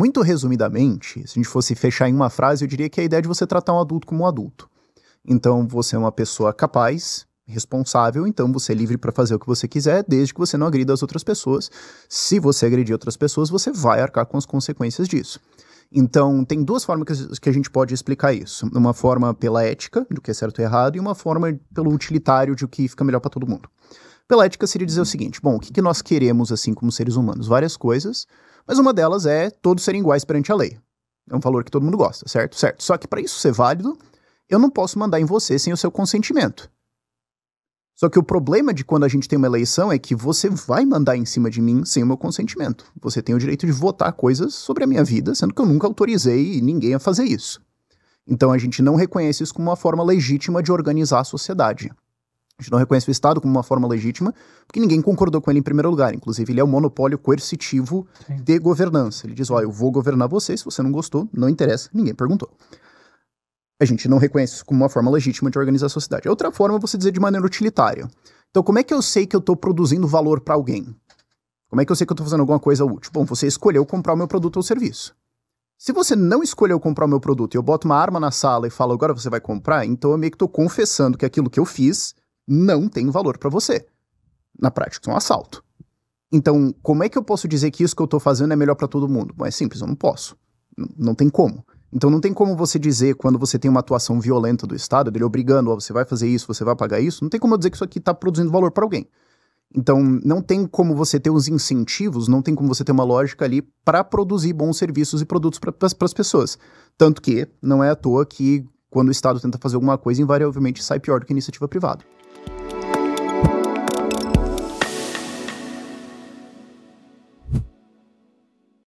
Muito resumidamente, se a gente fosse fechar em uma frase, eu diria que é a ideia de você tratar um adulto como um adulto. Então, você é uma pessoa capaz, responsável, então você é livre para fazer o que você quiser, desde que você não agrida as outras pessoas. Se você agredir outras pessoas, você vai arcar com as consequências disso. Então, tem duas formas que a gente pode explicar isso. Uma forma pela ética, do que é certo e errado, e uma forma pelo utilitário, de o que fica melhor para todo mundo. Pela ética seria dizer o seguinte: bom, o que, que nós queremos assim como seres humanos? Várias coisas, mas uma delas é todos serem iguais perante a lei. É um valor que todo mundo gosta, certo? Certo. Só que para isso ser válido, eu não posso mandar em você sem o seu consentimento. Só que o problema de quando a gente tem uma eleição é que você vai mandar em cima de mim sem o meu consentimento. Você tem o direito de votar coisas sobre a minha vida, sendo que eu nunca autorizei ninguém a fazer isso. Então a gente não reconhece isso como uma forma legítima de organizar a sociedade. A gente não reconhece o Estado como uma forma legítima, porque ninguém concordou com ele em primeiro lugar. Inclusive, ele é um monopólio coercitivo Sim. de governança. Ele diz: ó, oh, eu vou governar você, se você não gostou, não interessa, ninguém perguntou. A gente não reconhece isso como uma forma legítima de organizar a sociedade. É outra forma é você dizer de maneira utilitária. Então, como é que eu sei que eu estou produzindo valor para alguém? Como é que eu sei que eu estou fazendo alguma coisa útil? Bom, você escolheu comprar o meu produto ou serviço. Se você não escolheu comprar o meu produto e eu boto uma arma na sala e falo, agora você vai comprar, então eu meio que estou confessando que aquilo que eu fiz não tem valor para você. Na prática, é um assalto. Então, como é que eu posso dizer que isso que eu estou fazendo é melhor para todo mundo? Bom, é simples, eu não posso. N não tem como. Então, não tem como você dizer, quando você tem uma atuação violenta do Estado, dele obrigando, oh, você vai fazer isso, você vai pagar isso, não tem como eu dizer que isso aqui está produzindo valor para alguém. Então, não tem como você ter os incentivos, não tem como você ter uma lógica ali para produzir bons serviços e produtos para as pessoas. Tanto que não é à toa que quando o Estado tenta fazer alguma coisa, invariavelmente sai pior do que a iniciativa privada.